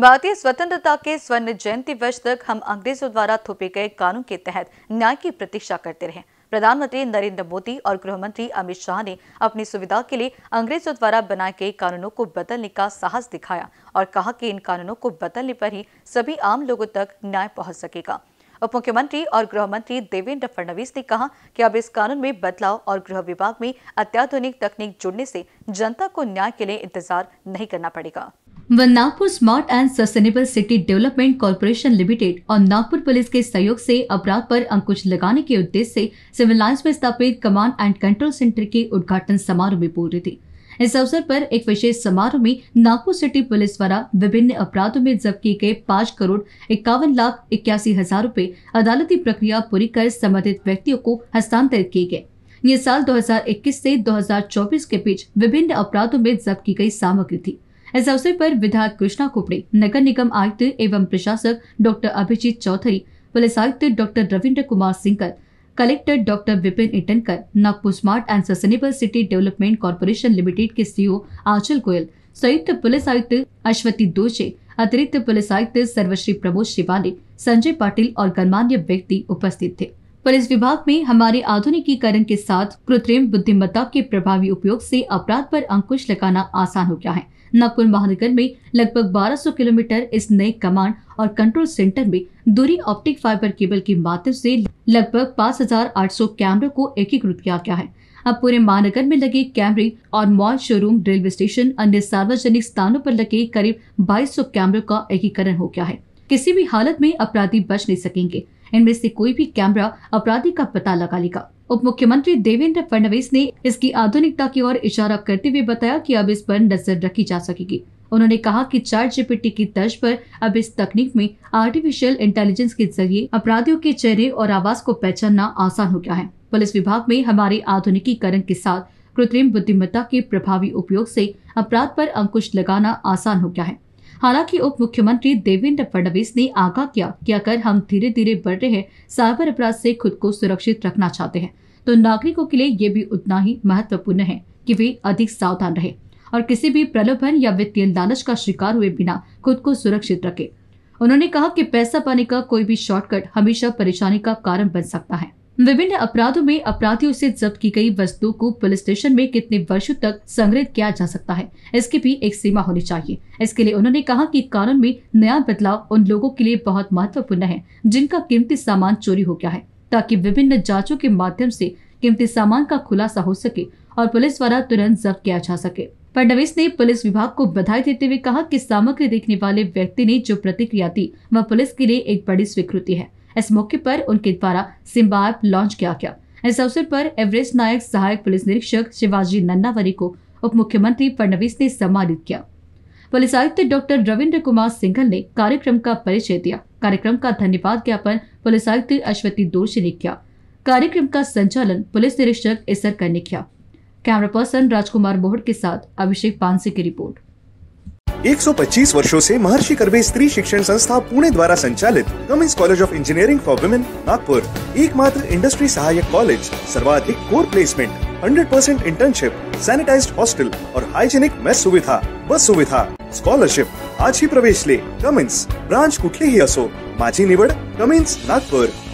भारतीय स्वतंत्रता के स्वर्ण जयंती वर्ष तक हम अंग्रेजों द्वारा थोपे गए कानून के तहत न्याय की प्रतीक्षा करते रहे प्रधानमंत्री नरेंद्र मोदी और गृह मंत्री अमित शाह ने अपनी सुविधा के लिए अंग्रेजों द्वारा बनाए गए कानूनों को बदलने का साहस दिखाया और कहा कि इन कानूनों को बदलने पर ही सभी आम लोगों तक न्याय पहुंच सकेगा उप मुख्यमंत्री और गृह मंत्री देवेंद्र फडणवीस ने कहा कि अब इस कानून में बदलाव और गृह विभाग में अत्याधुनिक तकनीक जुड़ने से जनता को न्याय के लिए इंतजार नहीं करना पड़ेगा वह Nagpur smart and sustainable city development corporation limited और नागपुर पुलिस के सहयोग से अपराध पर अंकुश लगाने के उद्देश्य से सिविल लाइन्स में स्थापित कमांड एंड कंट्रोल सेंटर के उद्घाटन समारोह में बोल रही थी इस अवसर पर एक विशेष समारोह में नागपुर सिटी पुलिस द्वारा विभिन्न अपराधों में जब्त किए गए पाँच करोड़ इक्यावन लाख इक्यासी हजार रूपए अदालती प्रक्रिया पूरी कर संबंधित व्यक्तियों को हस्तांतरित किए गए ये साल 2021 से 2024 के बीच विभिन्न अपराधों में जब्त की गई सामग्री थी इस अवसर पर विधायक कृष्णा कुपड़े नगर निगम आयुक्त एवं प्रशासक डॉक्टर अभिजीत चौधरी पुलिस आयुक्त doctor Ravindra Kumar Sinkar collector doctor Vipin Itankar Nagpur smart and sustainable city development corporation limited के सीईओ आंचल गोयल संयुक्त पुलिस आयुक्त अश्वती दोषे अतिरिक्त पुलिस आयुक्त सर्वश्री प्रमोद शिवाली संजय पाटिल और गणमान्य व्यक्ति उपस्थित थे पुलिस विभाग में हमारे आधुनिकीकरण के साथ कृत्रिम बुद्धिमत्ता के प्रभावी उपयोग से अपराध पर अंकुश लगाना आसान हो गया है नागपुर महानगर में लगभग 1200 किलोमीटर इस नए कमांड और कंट्रोल सेंटर में दूरी ऑप्टिक फाइबर केबल के माध्यम से लगभग 5,800 कैमरों को एकीकृत किया गया है अब पूरे महानगर में लगे कैमरे और मॉल शोरूम रेलवे स्टेशन अन्य सार्वजनिक स्थानों पर लगे करीब 2200 कैमरों का एकीकरण हो गया है किसी भी हालत में अपराधी बच नहीं सकेंगे इनमें से कोई भी कैमरा अपराधी का पता लगा लेगा उप मुख्यमंत्री देवेंद्र फडणवीस ने इसकी आधुनिकता की ओर इशारा करते हुए बताया कि अब इस पर नजर रखी जा सकेगी उन्होंने कहा कि चार जीपीटी की तर्ज पर अब इस तकनीक में आर्टिफिशियल इंटेलिजेंस के जरिए अपराधियों के चेहरे और आवाज को पहचानना आसान हो गया है पुलिस विभाग में हमारे आधुनिकीकरण के साथ कृत्रिम बुद्धिमत्ता के प्रभावी उपयोग से अपराध पर अंकुश लगाना आसान हो गया है हालांकि उप मुख्यमंत्री देवेंद्र फडणवीस ने आगाह किया कि अगर हम धीरे धीरे बढ़ रहे साइबर अपराध से खुद को सुरक्षित रखना चाहते हैं तो नागरिकों के लिए ये भी उतना ही महत्वपूर्ण है कि वे अधिक सावधान रहे और किसी भी प्रलोभन या वित्तीय लालच का शिकार हुए बिना खुद को सुरक्षित रखे उन्होंने कहा कि पैसा पाने का कोई भी शॉर्टकट हमेशा परेशानी का कारण बन सकता है विभिन्न अपराधों में अपराधियों से जब्त की गई वस्तुओं को पुलिस स्टेशन में कितने वर्षों तक संग्रहित किया जा सकता है इसकी भी एक सीमा होनी चाहिए इसके लिए उन्होंने कहा कि कानून में नया बदलाव उन लोगों के लिए बहुत महत्वपूर्ण है जिनका कीमती सामान चोरी हो गया है ताकि विभिन्न जांचों के माध्यम से कीमती सामान का खुलासा हो सके और पुलिस द्वारा तुरंत जब्त किया जा सके फडनवीस ने पुलिस विभाग को बधाई देते हुए कहा कि सामग्री देखने वाले व्यक्ति ने जो प्रतिक्रिया दी वह पुलिस के लिए एक बड़ी स्वीकृति है इस मौके पर उनके द्वारा सिम्बा ऐप लॉन्च किया गया इस अवसर पर एवरेस्ट नायक सहायक पुलिस निरीक्षक शिवाजी नन्नावरी को उप मुख्यमंत्री फडणवीस ने सम्मानित किया पुलिस आयुक्त डॉक्टर रविन्द्र कुमार सिंघल ने कार्यक्रम का परिचय दिया कार्यक्रम का धन्यवाद ज्ञापन पुलिस आयुक्त अश्वती दोषी ने किया कार्यक्रम का संचालन पुलिस निरीक्षक एसर कर ने किया कैमरा पर्सन राजकुमार बोहड़ के साथ अभिषेक पानसी की रिपोर्ट 125 वर्षों से महर्षि कर्वे स्त्री शिक्षण संस्था पुणे द्वारा संचालित Cummins college of engineering for women Nagpur एकमात्र इंडस्ट्री सहायक कॉलेज सर्वाधिक core placement 100% internship sanitize hostel और हाइजेनिक मेस सुविधा बस सुविधा स्कॉलरशिप आज ही प्रवेश ले कमिंस ब्रांच ही असो माझी निवड कमिन्स नागपुर